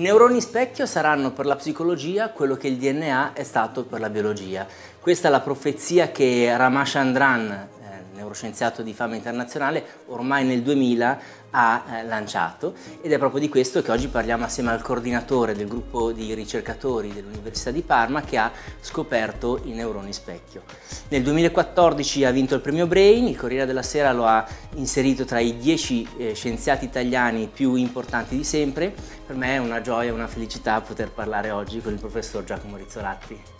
I neuroni specchio saranno per la psicologia quello che il DNA è stato per la biologia. Questa è la profezia che Ramachandran neuroscienziato di fama internazionale, ormai nel 2000 ha eh, lanciato ed è proprio di questo che oggi parliamo assieme al coordinatore del gruppo di ricercatori dell'Università di Parma che ha scoperto i neuroni specchio. Nel 2014 ha vinto il premio Brain, il Corriere della Sera lo ha inserito tra i dieci eh, scienziati italiani più importanti di sempre. Per me è una gioia, una felicità poter parlare oggi con il professor Giacomo Rizzolatti.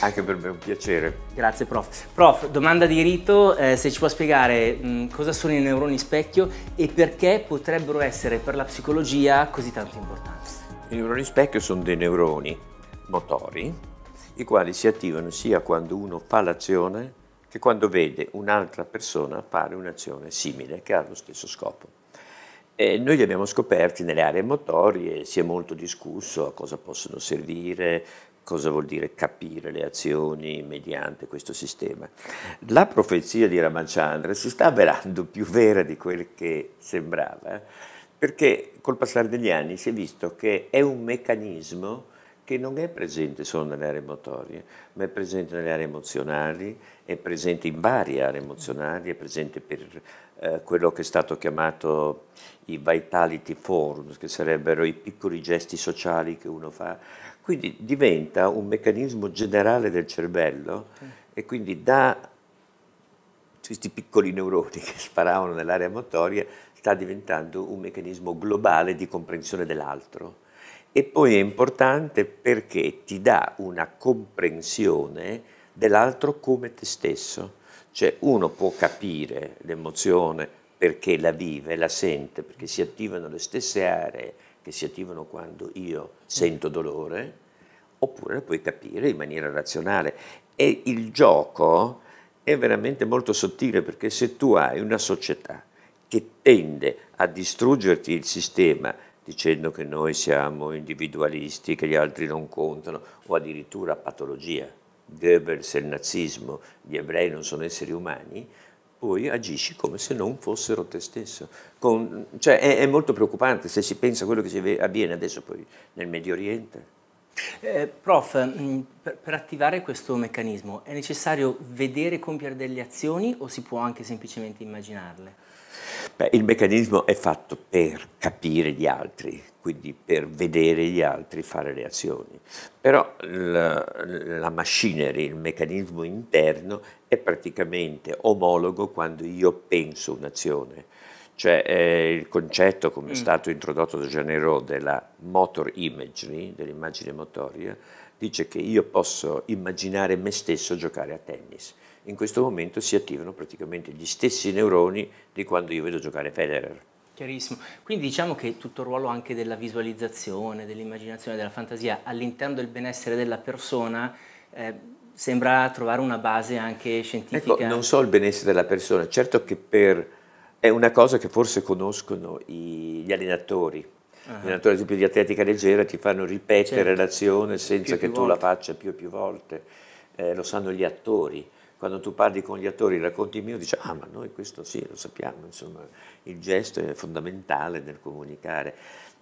Anche per me è un piacere. Grazie prof. Prof, domanda di rito, eh, se ci può spiegare mh, mm, cosa sono i neuroni specchio e perché potrebbero essere per la psicologia così tanto importanti. I neuroni specchio sono dei neuroni motori, i quali si attivano sia quando uno fa l'azione che quando vede un'altra persona fare un'azione simile che ha lo stesso scopo. E noi li abbiamo scoperti nelle aree motorie, si è molto discusso a cosa possono servire, cosa vuol dire capire le azioni mediante questo sistema. La profezia di Ramachandra si sta avverando più vera di quel che sembrava, perché col passare degli anni si è visto che è un meccanismo che non è presente solo nelle aree motorie, ma è presente nelle aree emozionali, è presente in varie aree emozionali, è presente per eh, quello che è stato chiamato i vitality forms, che sarebbero i piccoli gesti sociali che uno fa, quindi diventa un meccanismo generale del cervello e quindi da questi piccoli neuroni che sparavano nell'area motoria sta diventando un meccanismo globale di comprensione dell'altro. E poi è importante perché ti dà una comprensione dell'altro come te stesso. Cioè uno può capire l'emozione perché la vive, la sente, perché si attivano le stesse aree che si attivano quando io sento dolore, oppure la puoi capire in maniera razionale. E il gioco è veramente molto sottile perché se tu hai una società che tende a distruggerti il sistema dicendo che noi siamo individualisti, che gli altri non contano, o addirittura patologia, Goebbels e il nazismo, gli ebrei non sono esseri umani, poi agisci come se non fossero te stesso. Con, cioè è, è molto preoccupante se si pensa a quello che avviene adesso poi nel Medio Oriente. Eh, prof, mm, per, per, attivare questo meccanismo è necessario vedere compiere delle azioni o si può anche semplicemente immaginarle? Beh, il meccanismo è fatto per capire gli altri, quindi per vedere gli altri fare le azioni, però la, la machinery, il meccanismo interno è praticamente omologo quando io penso un'azione cioè eh, il concetto come è mm. stato introdotto da Janerot della motor imagery, dell'immagine motoria, dice che io posso immaginare me stesso giocare a tennis. In questo momento si attivano praticamente gli stessi neuroni di quando io vedo giocare Federer. Chiarissimo. Quindi diciamo che tutto il ruolo anche della visualizzazione, dell'immaginazione, della fantasia all'interno del benessere della persona eh, sembra trovare una base anche ecco, scientifica. Ecco, non so il benessere della persona, certo che per è una cosa che forse conoscono i, gli allenatori. Uh ah. -huh. Gli allenatori, ad esempio, di atletica leggera ti fanno ripetere certo. l'azione senza più che più tu volte. la faccia più e più volte. Eh, lo sanno gli attori quando tu parli con gli attori, racconti il mio, dici, ah ma noi questo sì, lo sappiamo, insomma, il gesto è fondamentale nel comunicare,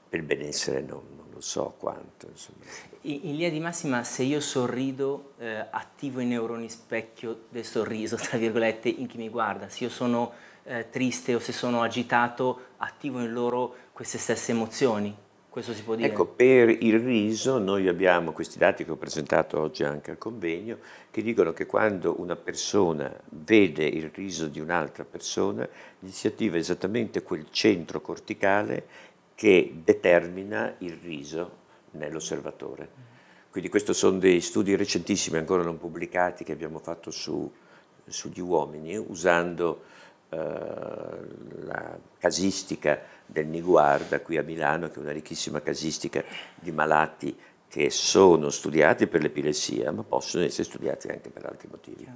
per il benessere non, non so quanto. Insomma. In, in linea di massima, se io sorrido, eh, attivo i neuroni specchio del sorriso, tra virgolette, in chi mi guarda, se io sono eh, triste o se sono agitato, attivo in loro queste stesse emozioni. Questo si può dire. Ecco, per il riso noi abbiamo questi dati che ho presentato oggi anche al convegno, che dicono che quando una persona vede il riso di un'altra persona, gli si attiva esattamente quel centro corticale che determina il riso nell'osservatore. Quindi questi sono dei studi recentissimi, ancora non pubblicati, che abbiamo fatto su, sugli uomini, usando eh, la casistica del Niguarda qui a Milano, che è una ricchissima casistica di malati che sono studiati per l'epilessia, ma possono essere studiati anche per altri motivi.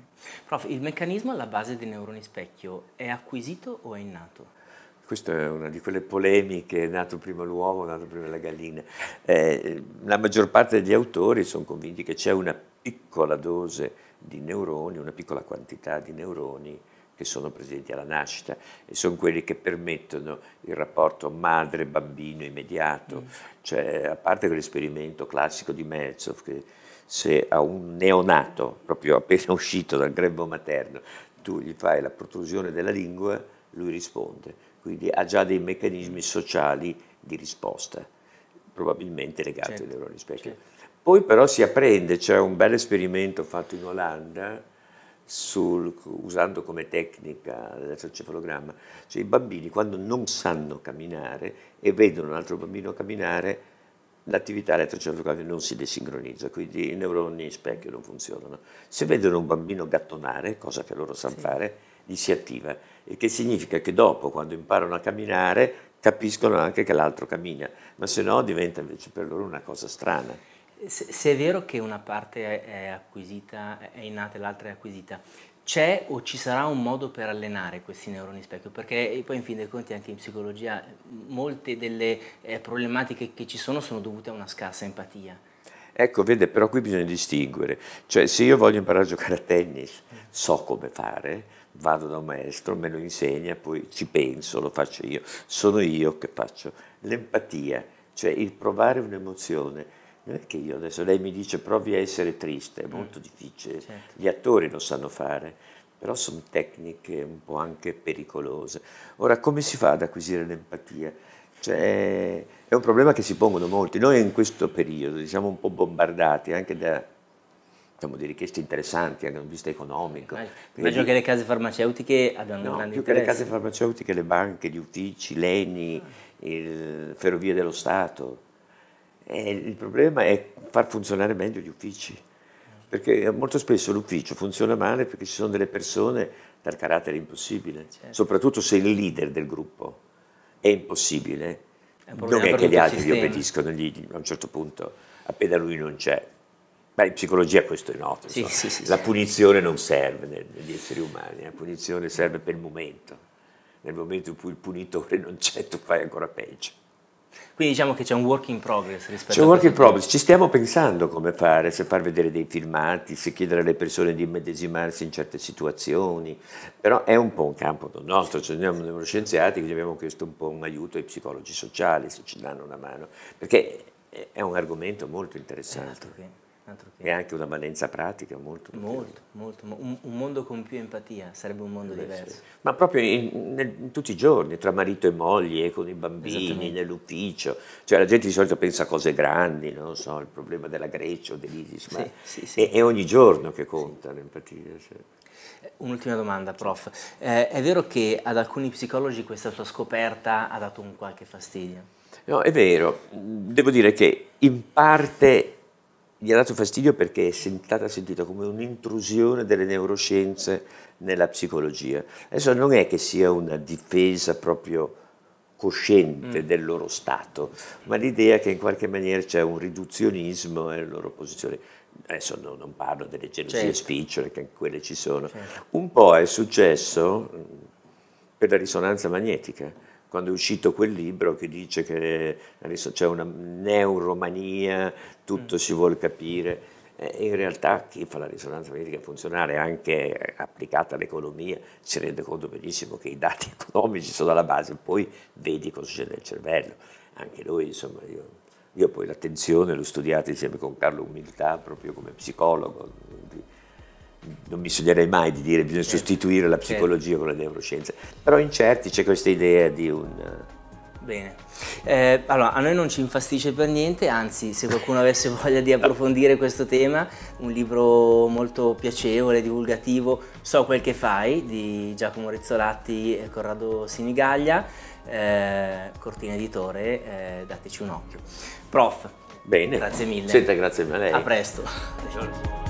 Prof, il meccanismo alla base dei neuroni specchio è acquisito o è innato? Questa è una di quelle polemiche, è nato prima l'uomo, è nato prima la gallina. Eh, la maggior parte degli autori sono convinti che c'è una piccola dose di neuroni, una piccola quantità di neuroni che sono presenti alla nascita e sono quelli che permettono il rapporto madre-bambino immediato, mm. cioè a parte quell'esperimento classico di Melzoff che se a un neonato proprio appena uscito dal grembo materno tu gli fai la protrusione della lingua, lui risponde, quindi ha già dei meccanismi mm. sociali di risposta, probabilmente legati certo, ai neuroni specchi. Certo. Poi però si apprende, c'è un bel esperimento fatto in Olanda sul, usando come tecnica l'elettrocefalogramma, cioè i bambini quando non sanno camminare e vedono un altro bambino camminare, l'attività elettrocefalogramma non si desincronizza, quindi i neuroni specchio non funzionano. Se vedono un bambino gattonare, cosa che loro sanno sì. fare, gli si attiva, il che significa che dopo, quando imparano a camminare, capiscono anche che l'altro cammina, ma se no diventa invece per loro una cosa strana. Se, se, è vero che una parte è acquisita, è innata e l'altra è acquisita, c'è o ci sarà un modo per allenare questi neuroni specchio? Perché eh, poi in fin dei conti anche in psicologia molte delle eh, problematiche che ci sono sono dovute a una scarsa empatia. Ecco, vede, però qui bisogna distinguere. Cioè, se io voglio imparare a giocare a tennis, so come fare, vado da un maestro, me lo insegna, poi ci penso, lo faccio io. Sono io che faccio l'empatia, cioè il provare un'emozione non è che io adesso, lei mi dice provi a essere triste, è molto mm. difficile, certo. gli attori lo sanno fare, però sono tecniche un po' anche pericolose. Ora, come si fa ad acquisire l'empatia? Cioè, è un problema che si pongono molti. Noi in questo periodo siamo un po' bombardati anche da diciamo, di richieste interessanti anche dal punto di vista economico. Immagino, eh, immagino che le case farmaceutiche abbiano no, un grande più interesse. che le case farmaceutiche, le banche, gli uffici, l'ENI, ah. il Ferrovie dello Stato e eh, il problema è far funzionare meglio gli uffici, perché molto spesso l'ufficio funziona male perché ci sono delle persone dal carattere impossibile, certo. soprattutto se il leader del gruppo è impossibile. È non è che gli altri sistema. gli obbediscono gli, a un certo punto, appena lui non c'è. Ma in psicologia questo è noto. Sì, sì, sì, la punizione non serve negli esseri umani, eh. la punizione serve per il momento. Nel momento in cui il punitore non c'è, tu fai ancora peggio. Quindi diciamo che c'è un work in progress rispetto a C'è un work in progress, ci stiamo pensando come fare, se far vedere dei filmati, se chiedere alle persone di immedesimarsi in certe situazioni, però è un po' un campo nostro, cioè noi siamo neuroscienziati, quindi abbiamo chiesto un po' un aiuto ai psicologi sociali se ci danno una mano, perché è un argomento molto interessante. Esatto, okay. È anche una valenza pratica molto Molto, molto, molto. Un, un, mondo con più empatia sarebbe un mondo Beh, diverso. Sì. Ma proprio in, nel, in tutti i giorni, tra marito e moglie, con i bambini, nell'ufficio. Cioè la gente di solito pensa a cose grandi, non so, il problema della Grecia o dell'Isis, sì, ma sì, sì. È, è, ogni giorno che conta l'empatia. Cioè. Un'ultima domanda, prof. Eh, è vero che ad alcuni psicologi questa sua scoperta ha dato un qualche fastidio? No, è vero. Devo dire che in parte mi ha dato fastidio perché è stata sentita come un'intrusione delle neuroscienze nella psicologia. Adesso non è che sia una difesa proprio cosciente mm. del loro stato, ma l'idea che in qualche maniera c'è un riduzionismo nella loro posizione. Adesso no, non parlo delle gelosie certo. spicciole, che anche quelle ci sono. Certo. Un po' è successo mm, per la risonanza magnetica quando è uscito quel libro che dice che c'è una neuromania, tutto mm. si vuole capire. Eh, in realtà chi fa la risonanza magnetica funzionale anche applicata all'economia si rende conto benissimo che i dati economici sono alla base, poi vedi cosa succede nel cervello. Anche noi, insomma, io, io poi l'attenzione l'ho studiata insieme con Carlo Umiltà proprio come psicologo non mi sognerei mai di dire bisogna certo. sostituire la psicologia con le neuroscienze, però in certi c'è questa idea di un... Bene, eh, allora a noi non ci infastidisce per niente, anzi se qualcuno avesse voglia di approfondire questo tema, un libro molto piacevole, divulgativo, So quel che fai di Giacomo Rizzolatti e Corrado Sinigaglia, eh, Cortina Editore, eh, dateci un occhio. Prof, Bene. grazie mille. Senta, grazie a lei. A presto. Ciao.